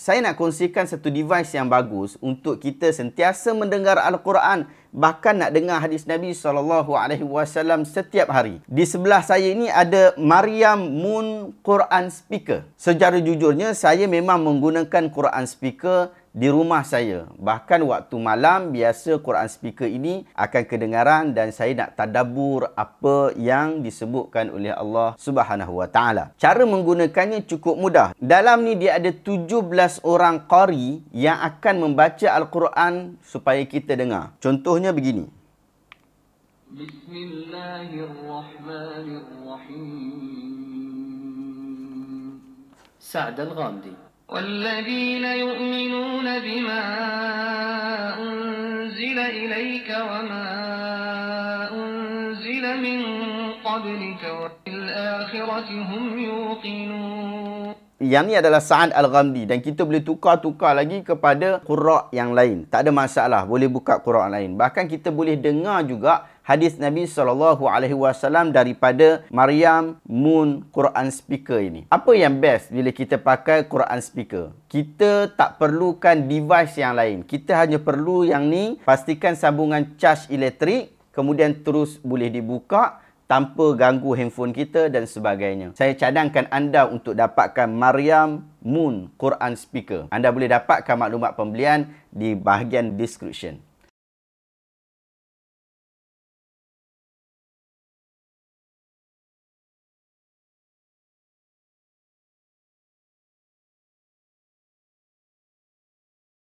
saya nak kongsikan satu device yang bagus untuk kita sentiasa mendengar Al-Quran bahkan nak dengar hadis Nabi saw setiap hari. Di sebelah saya ini ada Maryam Moon Quran speaker. Secara jujurnya saya memang menggunakan Quran speaker di rumah saya. Bahkan waktu malam biasa Quran speaker ini akan kedengaran dan saya nak tadabur apa yang disebutkan oleh Allah Subhanahu Cara menggunakannya cukup mudah. Dalam ni dia ada 17 orang qari yang akan membaca Al-Quran supaya kita dengar. Contoh Contohnya begini. Bismillahirrahmanirrahim. Sa'd al-Ghamdi. والذين يؤمنون بما أنزل إليك وما أنزل من قبلك وفي الآخرة هم يوقنون yang ni adalah Sa'ad Al-Ghamdi dan kita boleh tukar-tukar lagi kepada Qur'an yang lain. Tak ada masalah, boleh buka Qura' lain. Bahkan kita boleh dengar juga hadis Nabi sallallahu alaihi wasallam daripada Maryam Moon Quran speaker ini. Apa yang best bila kita pakai Quran speaker? Kita tak perlukan device yang lain. Kita hanya perlu yang ni, pastikan sambungan charge elektrik, kemudian terus boleh dibuka tanpa ganggu handphone kita dan sebagainya. Saya cadangkan anda untuk dapatkan Maryam Moon Quran Speaker. Anda boleh dapatkan maklumat pembelian di bahagian description.